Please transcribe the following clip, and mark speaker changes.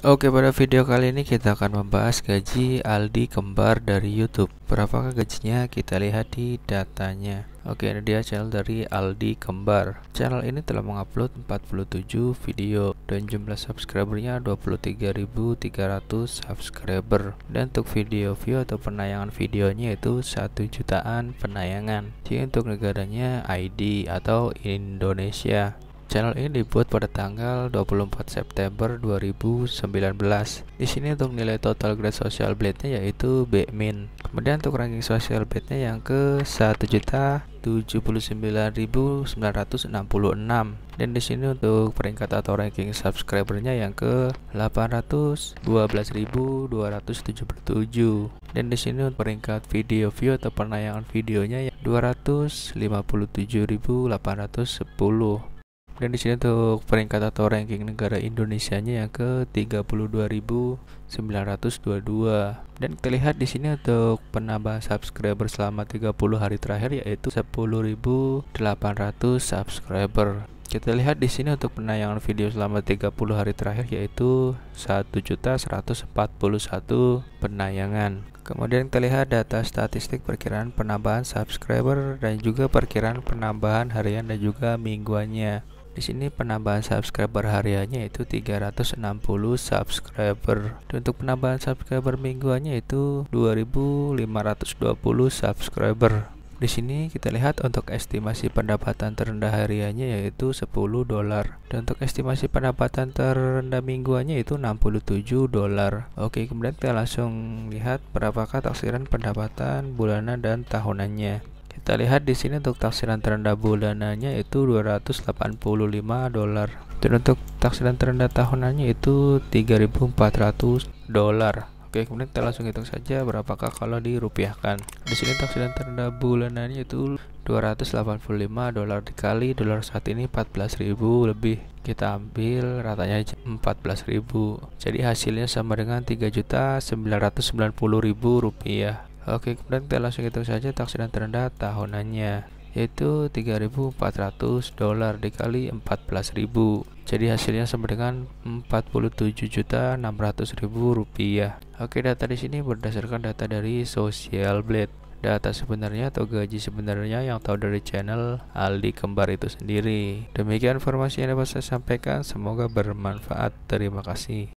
Speaker 1: Oke pada video kali ini kita akan membahas gaji Aldi Kembar dari YouTube Berapakah gajinya kita lihat di datanya Oke ini dia channel dari Aldi Kembar Channel ini telah mengupload 47 video Dan jumlah subscribernya 23.300 subscriber Dan untuk video view atau penayangan videonya itu 1 jutaan penayangan Jadi untuk negaranya ID atau Indonesia Channel ini dibuat pada tanggal 24 September 2019. Di sini untuk nilai total grade social blade-nya yaitu B min. Kemudian untuk ranking social blade-nya yang ke 1 juta 79.966 dan di sini untuk peringkat atau ranking subscribernya yang ke 812.277 dan di sini untuk peringkat video view atau penayangan videonya yang 257.810 dan di sini untuk peringkat atau ranking negara Indonesia-nya yang ke 32.922 dan terlihat lihat di sini untuk penambah subscriber selama 30 hari terakhir yaitu 10.800 subscriber kita lihat di sini untuk penayangan video selama 30 hari terakhir yaitu 1.141 penayangan. Kemudian kita lihat data statistik perkiraan penambahan subscriber dan juga perkiraan penambahan harian dan juga mingguannya. Di sini penambahan subscriber hariannya itu 360 subscriber. Dan untuk penambahan subscriber mingguannya itu 2520 subscriber. Di sini kita lihat untuk estimasi pendapatan terendah hariannya yaitu 10 dolar dan untuk estimasi pendapatan terendah mingguannya itu 67 dolar. Oke, kemudian kita langsung lihat berapakah taksiran pendapatan bulanan dan tahunannya. Kita lihat di sini untuk taksiran terendah bulanannya itu 285 dolar. Dan untuk taksiran terendah tahunannya itu 3.400 dolar. Oke, kemudian kita langsung hitung saja berapakah kalau dirupiahkan. Di sini taksiran terendah bulanannya itu 285 dolar dikali dolar saat ini 14.000 lebih. Kita ambil ratanya 14.000. Jadi hasilnya sama dengan 3.990.000 rupiah. Oke, kemudian kita langsung hitung saja taksiran terendah tahunannya yaitu 3.400 dolar dikali 14.000. Jadi hasilnya sama dengan 47.600.000 rupiah. Oke, data di sini berdasarkan data dari Social Blade data sebenarnya atau gaji sebenarnya yang tahu dari channel Aldi Kembar itu Sendiri. Demikian informasi yang dapat saya sampaikan, semoga bermanfaat. Terima kasih.